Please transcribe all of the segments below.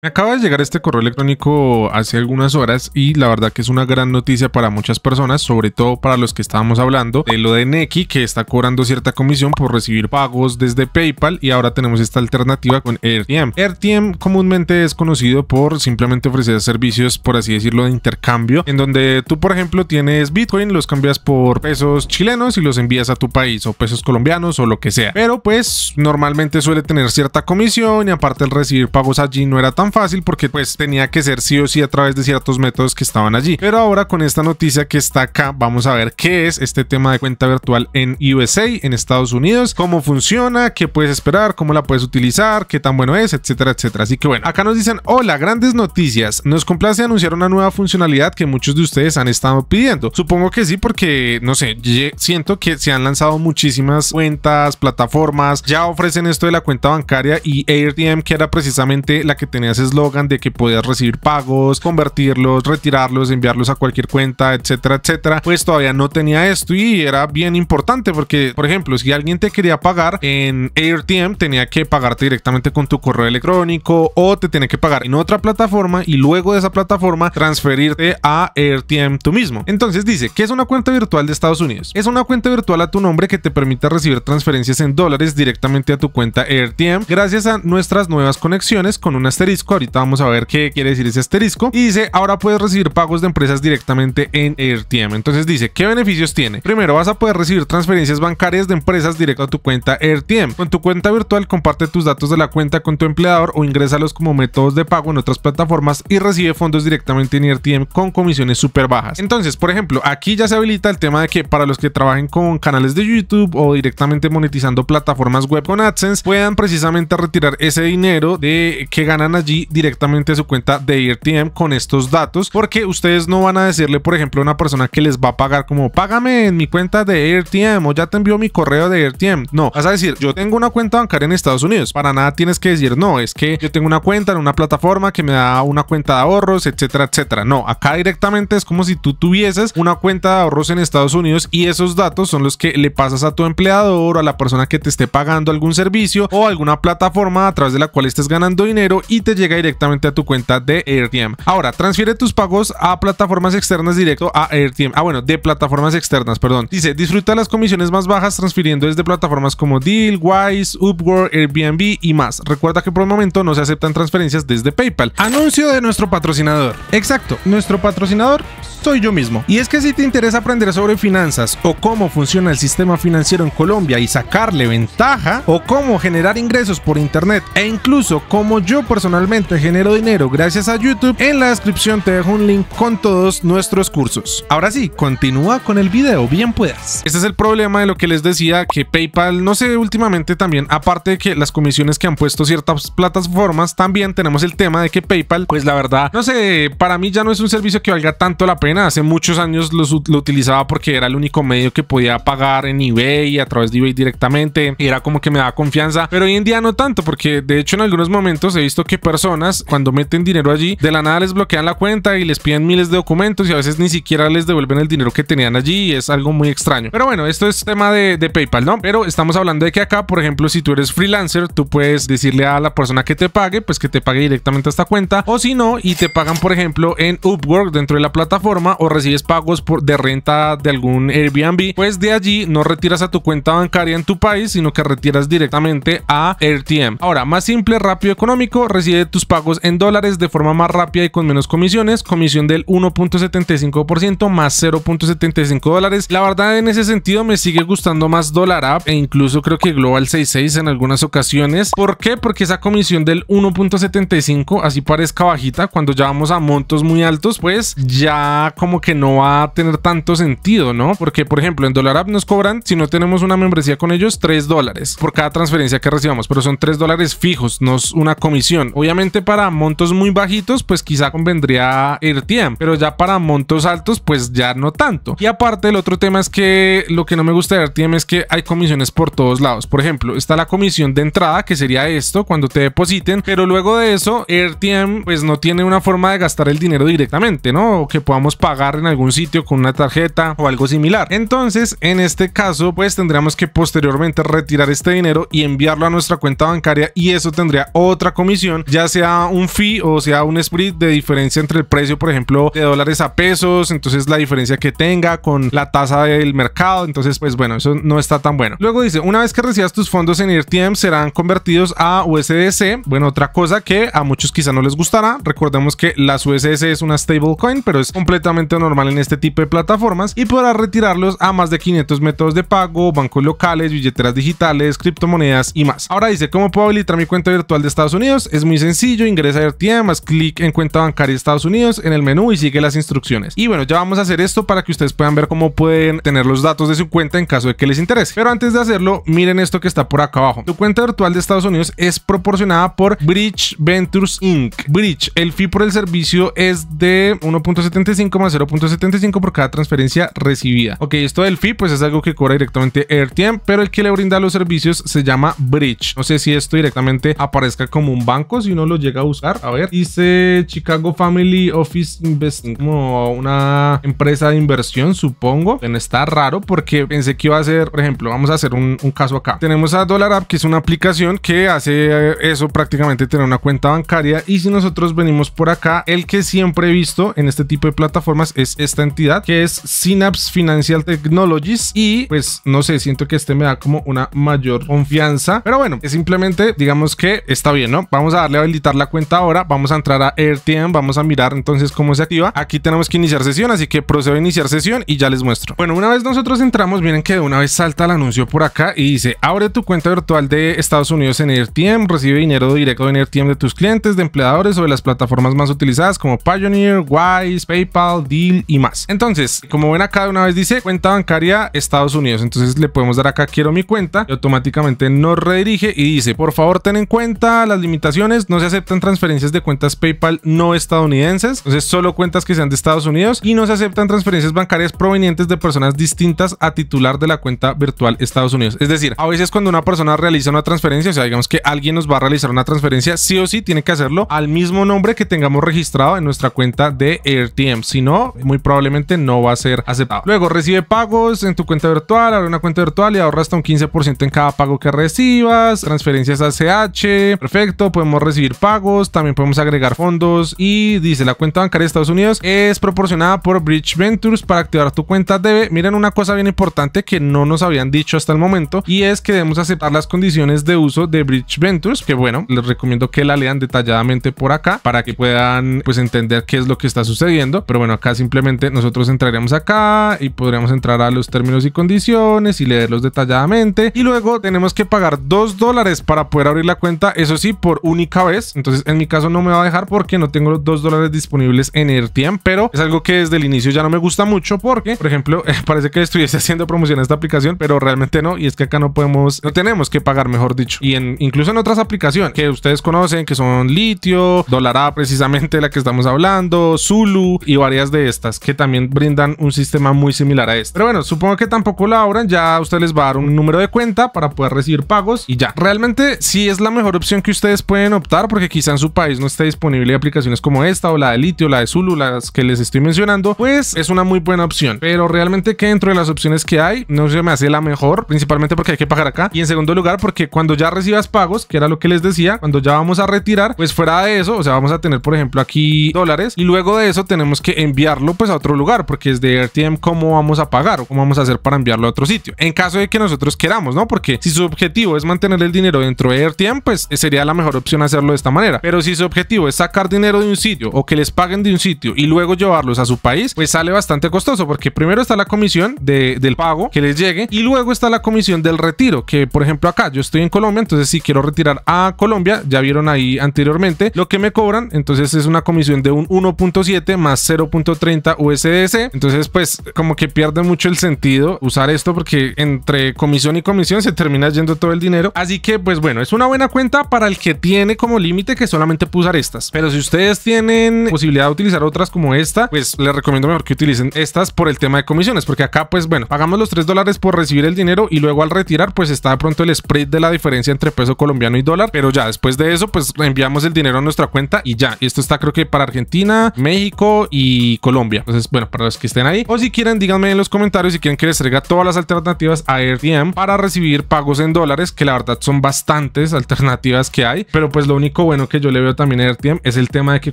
Me acaba de llegar este correo electrónico hace algunas horas y la verdad que es una gran noticia para muchas personas, sobre todo para los que estábamos hablando de lo de Neki que está cobrando cierta comisión por recibir pagos desde PayPal y ahora tenemos esta alternativa con AirTM. AirTM comúnmente es conocido por simplemente ofrecer servicios, por así decirlo, de intercambio, en donde tú por ejemplo tienes Bitcoin, los cambias por pesos chilenos y los envías a tu país o pesos colombianos o lo que sea. Pero pues normalmente suele tener cierta comisión y aparte el recibir pagos allí no era tan fácil porque pues tenía que ser sí o sí a través de ciertos métodos que estaban allí. Pero ahora con esta noticia que está acá, vamos a ver qué es este tema de cuenta virtual en USA, en Estados Unidos, cómo funciona, qué puedes esperar, cómo la puedes utilizar, qué tan bueno es, etcétera, etcétera. Así que bueno, acá nos dicen, hola, grandes noticias. Nos complace anunciar una nueva funcionalidad que muchos de ustedes han estado pidiendo. Supongo que sí porque, no sé, siento que se han lanzado muchísimas cuentas, plataformas, ya ofrecen esto de la cuenta bancaria y AirDM que era precisamente la que tenías eslogan de que podías recibir pagos, convertirlos, retirarlos, enviarlos a cualquier cuenta, etcétera, etcétera, pues todavía no tenía esto y era bien importante porque, por ejemplo, si alguien te quería pagar en AirTM, tenía que pagarte directamente con tu correo electrónico o te tenía que pagar en otra plataforma y luego de esa plataforma transferirte a AirTM tú mismo. Entonces dice, ¿qué es una cuenta virtual de Estados Unidos? Es una cuenta virtual a tu nombre que te permite recibir transferencias en dólares directamente a tu cuenta AirTM gracias a nuestras nuevas conexiones con un asterisco Ahorita vamos a ver qué quiere decir ese asterisco. Y dice, ahora puedes recibir pagos de empresas directamente en AirTM. Entonces dice, ¿qué beneficios tiene? Primero, vas a poder recibir transferencias bancarias de empresas directo a tu cuenta AirTM. Con tu cuenta virtual, comparte tus datos de la cuenta con tu empleador o ingrésalos como métodos de pago en otras plataformas y recibe fondos directamente en AirTM con comisiones súper bajas. Entonces, por ejemplo, aquí ya se habilita el tema de que para los que trabajen con canales de YouTube o directamente monetizando plataformas web con AdSense, puedan precisamente retirar ese dinero de que ganan allí directamente a su cuenta de IRTM con estos datos, porque ustedes no van a decirle, por ejemplo, a una persona que les va a pagar como págame en mi cuenta de IRTM o ya te envió mi correo de IRTM. No, vas a decir, yo tengo una cuenta bancaria en Estados Unidos. Para nada tienes que decir, no, es que yo tengo una cuenta en una plataforma que me da una cuenta de ahorros, etcétera, etcétera. No, acá directamente es como si tú tuvieses una cuenta de ahorros en Estados Unidos y esos datos son los que le pasas a tu empleador o a la persona que te esté pagando algún servicio o alguna plataforma a través de la cual estés ganando dinero y te llega directamente a tu cuenta de AirTM. Ahora, transfiere tus pagos a plataformas externas directo a AirTM. Ah, bueno, de plataformas externas, perdón. Dice, disfruta las comisiones más bajas transfiriendo desde plataformas como Deal, Wise, Upwork, Airbnb y más. Recuerda que por el momento no se aceptan transferencias desde PayPal. Anuncio de nuestro patrocinador. Exacto, nuestro patrocinador soy yo mismo. Y es que si te interesa aprender sobre finanzas o cómo funciona el sistema financiero en Colombia y sacarle ventaja, o cómo generar ingresos por internet, e incluso cómo yo personalmente genero dinero gracias a YouTube, en la descripción te dejo un link con todos nuestros cursos. Ahora sí, continúa con el video, bien puedas. ese es el problema de lo que les decía, que PayPal, no sé, últimamente también, aparte de que las comisiones que han puesto ciertas plataformas, también tenemos el tema de que PayPal, pues la verdad, no sé, para mí ya no es un servicio que valga tanto la pena Hace muchos años lo, utilizaba porque era el único medio que podía pagar en eBay, a través de eBay directamente. Y era como que me daba confianza. Pero hoy en día no tanto, porque de hecho en algunos momentos he visto que personas cuando meten dinero allí, de la nada les bloquean la cuenta y les piden miles de documentos y a veces ni siquiera les devuelven el dinero que tenían allí. Y es algo muy extraño. Pero bueno, esto es tema de, de PayPal, ¿no? Pero estamos hablando de que acá, por ejemplo, si tú eres freelancer, tú puedes decirle a la persona que te pague, pues que te pague directamente a esta cuenta. O si no, y te pagan, por ejemplo, en Upwork dentro de la plataforma o recibes pagos por, de renta de algún Airbnb, pues de allí no retiras a tu cuenta bancaria en tu país, sino que retiras directamente a AirTM. Ahora, más simple, rápido, económico, recibe tus pagos en dólares de forma más rápida y con menos comisiones, comisión del 1.75% más 0.75 dólares. La verdad, en ese sentido me sigue gustando más Dólar App e incluso creo que Global 66 en algunas ocasiones. ¿Por qué? Porque esa comisión del 1.75, así parezca bajita, cuando ya vamos a montos muy altos, pues ya como que no va a tener tanto sentido, ¿no? Porque, por ejemplo, en Dollar nos cobran, si no tenemos una membresía con ellos, 3 dólares por cada transferencia que recibamos, pero son 3 dólares fijos, no es una comisión. Obviamente para montos muy bajitos, pues quizá convendría AirTM, pero ya para montos altos, pues ya no tanto. Y aparte, el otro tema es que lo que no me gusta de AirTM es que hay comisiones por todos lados. Por ejemplo, está la comisión de entrada, que sería esto, cuando te depositen, pero luego de eso, AirTM pues no tiene una forma de gastar el dinero directamente, ¿no? O que podamos pagar en algún sitio con una tarjeta o algo similar. Entonces, en este caso, pues tendríamos que posteriormente retirar este dinero y enviarlo a nuestra cuenta bancaria y eso tendría otra comisión, ya sea un fee o sea un split de diferencia entre el precio, por ejemplo, de dólares a pesos, entonces la diferencia que tenga con la tasa del mercado, entonces pues bueno, eso no está tan bueno. Luego dice, una vez que recibas tus fondos en IRTM serán convertidos a USDC, bueno, otra cosa que a muchos quizá no les gustará, recordemos que las USDC es una stablecoin, pero es completamente normal en este tipo de plataformas y podrá retirarlos a más de 500 métodos de pago, bancos locales, billeteras digitales, criptomonedas y más. Ahora dice, ¿cómo puedo habilitar mi cuenta virtual de Estados Unidos? Es muy sencillo, ingresa a RTM, más clic en cuenta bancaria de Estados Unidos en el menú y sigue las instrucciones. Y bueno, ya vamos a hacer esto para que ustedes puedan ver cómo pueden tener los datos de su cuenta en caso de que les interese. Pero antes de hacerlo, miren esto que está por acá abajo. su cuenta virtual de Estados Unidos es proporcionada por Bridge Ventures Inc. Bridge, el fee por el servicio es de 1.75 0.75 por cada transferencia recibida. Ok, esto del fee pues es algo que cobra directamente AirTM, pero el que le brinda los servicios se llama Bridge. No sé si esto directamente aparezca como un banco, si uno lo llega a buscar A ver, dice Chicago Family Office Investing, como una empresa de inversión, supongo. está raro porque pensé que iba a ser, por ejemplo, vamos a hacer un, caso acá. Tenemos a Dollar App, que es una aplicación que hace eso prácticamente tener una cuenta bancaria. Y si nosotros venimos por acá, el que siempre he visto en este tipo de plataformas es esta entidad que es Synapse Financial Technologies y pues no sé, siento que este me da como una mayor confianza, pero bueno, es simplemente digamos que está bien, ¿no? Vamos a darle a habilitar la cuenta ahora, vamos a entrar a AirTM, vamos a mirar entonces cómo se activa. Aquí tenemos que iniciar sesión, así que procedo a iniciar sesión y ya les muestro. Bueno, una vez nosotros entramos, miren que de una vez salta el anuncio por acá y dice, abre tu cuenta virtual de Estados Unidos en AirTM, recibe dinero directo en AirTM de tus clientes, de empleadores o de las plataformas más utilizadas como Pioneer, Wise, PayPal, Deal y más. Entonces, como ven acá de una vez dice cuenta bancaria Estados Unidos. Entonces le podemos dar acá quiero mi cuenta y automáticamente nos redirige y dice por favor ten en cuenta las limitaciones. No se aceptan transferencias de cuentas PayPal no estadounidenses. Entonces solo cuentas que sean de Estados Unidos y no se aceptan transferencias bancarias provenientes de personas distintas a titular de la cuenta virtual Estados Unidos. Es decir, a veces cuando una persona realiza una transferencia, o sea, digamos que alguien nos va a realizar una transferencia, sí o sí tiene que hacerlo al mismo nombre que tengamos registrado en nuestra cuenta de AirTM si no, muy probablemente no va a ser aceptado. Luego, recibe pagos en tu cuenta virtual, abre una cuenta virtual y ahorra hasta un 15% en cada pago que recibas, transferencias a CH, perfecto, podemos recibir pagos, también podemos agregar fondos y dice la cuenta bancaria de Estados Unidos es proporcionada por Bridge Ventures para activar tu cuenta debe. Miren una cosa bien importante que no nos habían dicho hasta el momento y es que debemos aceptar las condiciones de uso de Bridge Ventures, que bueno, les recomiendo que la lean detalladamente por acá para que puedan pues entender qué es lo que está sucediendo, pero bueno, bueno, acá simplemente nosotros entraremos acá y podríamos entrar a los términos y condiciones y leerlos detalladamente. Y luego tenemos que pagar 2 dólares para poder abrir la cuenta, eso sí, por única vez. Entonces, en mi caso no me va a dejar porque no tengo los 2 dólares disponibles en AirTM, pero es algo que desde el inicio ya no me gusta mucho porque, por ejemplo, eh, parece que estuviese haciendo promoción a esta aplicación, pero realmente no. Y es que acá no podemos, no tenemos que pagar, mejor dicho. Y en, incluso en otras aplicaciones que ustedes conocen, que son Litio, Dollar A precisamente la que estamos hablando, Zulu y varias de estas que también brindan un sistema muy similar a este. Pero bueno, supongo que tampoco lo abran, ya usted les va a dar un número de cuenta para poder recibir pagos y ya. Realmente Si es la mejor opción que ustedes pueden optar porque quizá en su país no esté disponible aplicaciones como esta o la de Litio, la de Zulu, las que les estoy mencionando, pues es una muy buena opción. Pero realmente que dentro de las opciones que hay no se me hace la mejor, principalmente porque hay que pagar acá. Y en segundo lugar porque cuando ya recibas pagos, que era lo que les decía, cuando ya vamos a retirar, pues fuera de eso, o sea, vamos a tener por ejemplo aquí dólares y luego de eso tenemos que enviarlo pues a otro lugar, porque es de RTM cómo vamos a pagar o cómo vamos a hacer para enviarlo a otro sitio. En caso de que nosotros queramos, ¿no? Porque si su objetivo es mantener el dinero dentro de RTM, pues sería la mejor opción hacerlo de esta manera. Pero si su objetivo es sacar dinero de un sitio o que les paguen de un sitio y luego llevarlos a su país, pues sale bastante costoso, porque primero está la comisión del pago que les llegue y luego está la comisión del retiro, que por ejemplo acá yo estoy en Colombia, entonces si quiero retirar a Colombia, ya vieron ahí anteriormente lo que me cobran, entonces es una comisión de un 1.7 más 0.7 30 USDC. Entonces, pues como que pierde mucho el sentido usar esto porque entre comisión y comisión se termina yendo todo el dinero. Así que, pues bueno, es una buena cuenta para el que tiene como límite que solamente puede usar estas. Pero si ustedes tienen posibilidad de utilizar otras como esta, pues les recomiendo mejor que utilicen estas por el tema de comisiones, porque acá, pues bueno, pagamos los 3 dólares por recibir el dinero y luego al retirar, pues está de pronto el spread de la diferencia entre peso colombiano y dólar. Pero ya después de eso, pues enviamos el dinero a nuestra cuenta y ya. Y Esto está creo que para Argentina, México y Colombia. Entonces, bueno, para los que estén ahí, o si quieren, díganme en los comentarios si quieren que les traiga todas las alternativas a RTM para recibir pagos en dólares, que la verdad son bastantes alternativas que hay, pero pues lo único bueno que yo le veo también a RTM es el tema de que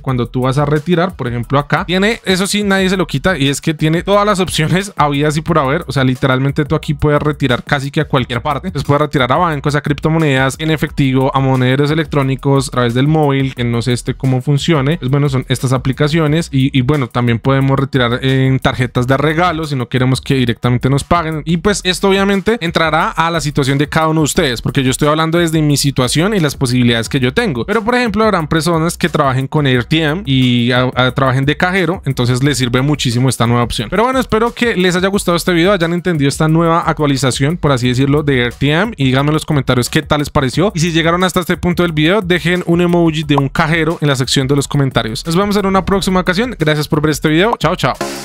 cuando tú vas a retirar, por ejemplo acá, tiene, eso sí, nadie se lo quita y es que tiene todas las opciones habidas y por haber, o sea, literalmente tú aquí puedes retirar casi que a cualquier parte, entonces puedes retirar a bancos, a criptomonedas, en efectivo, a monederos electrónicos, a través del móvil, que no sé este cómo funcione, Es pues, bueno, son estas aplicaciones y bueno, también también podemos retirar en tarjetas de regalo si no queremos que directamente nos paguen. Y pues esto obviamente entrará a la situación de cada uno de ustedes, porque yo estoy hablando desde mi situación y las posibilidades que yo tengo. Pero por ejemplo, habrán personas que trabajen con AirTM y trabajen de cajero, entonces les sirve muchísimo esta nueva opción. Pero bueno, espero que les haya gustado este video, hayan entendido esta nueva actualización, por así decirlo, de AirTM y díganme en los comentarios qué tal les pareció. Y si llegaron hasta este punto del video, dejen un emoji de un cajero en la sección de los comentarios. Nos vemos en una próxima ocasión. Gracias por ver este este video. Chao, chao.